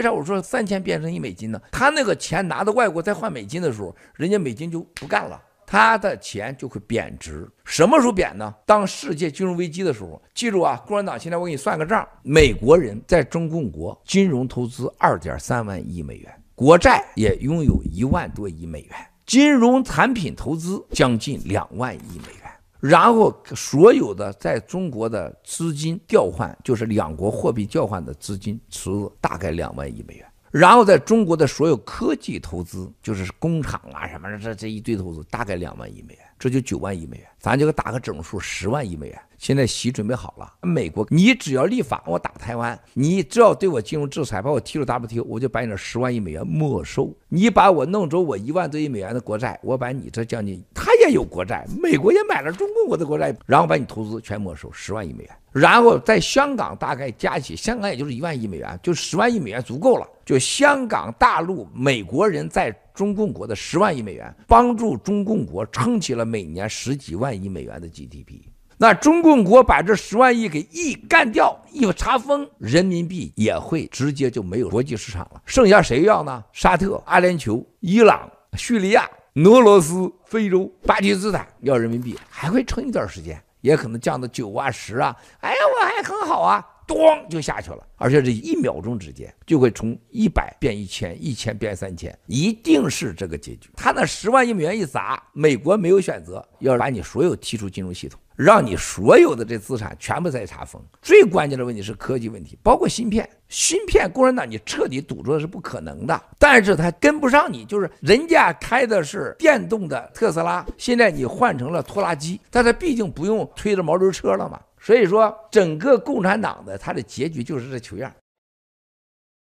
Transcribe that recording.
为啥我说三千变成一美金呢？他那个钱拿到外国再换美金的时候，人家美金就不干了，他的钱就会贬值。什么时候贬呢？当世界金融危机的时候。记住啊，共产党现在我给你算个账：美国人在中共国金融投资二点三万亿美元，国债也拥有一万多亿美元，金融产品投资将近两万亿美元。然后所有的在中国的资金调换，就是两国货币调换的资金池子，大概两万亿美元。然后在中国的所有科技投资，就是工厂啊什么的，这这一堆投资，大概两万亿美元。这就九万亿美元，咱就给打个整数，十万亿美元。现在习准备好了，美国，你只要立法我打台湾，你只要对我进入制裁，把我踢出 WTO，我就把你那十万亿美元没收，你把我弄走我一万多亿美元的国债，我把你这将近，他也有国债，美国也买了中国国债，然后把你投资全没收，十万亿美元，然后在香港大概加起，香港也就是一万亿美元，就十万亿美元足够了，就香港、大陆美国人，在。中共国的十万亿美元，帮助中共国撑起了每年十几万亿美元的 GDP。那中共国把这十万亿给一干掉，一查封，人民币也会直接就没有国际市场了。剩下谁要呢？沙特、阿联酋、伊朗、叙利亚、俄罗斯、非洲、巴基斯坦要人民币，还会撑一段时间，也可能降到九啊、十啊。哎呀，我还很好啊。咣就下去了，而且是一秒钟之间就会从一百变一千，一千变三千，一定是这个结局。他那十万亿美元一砸，美国没有选择，要把你所有踢出金融系统，让你所有的这资产全部在查封。最关键的问题是科技问题，包括芯片，芯片共产党你彻底堵住是不可能的，但是他跟不上你，就是人家开的是电动的特斯拉，现在你换成了拖拉机，但他毕竟不用推着毛驴车了嘛。所以说，整个共产党的他的结局就是这球样。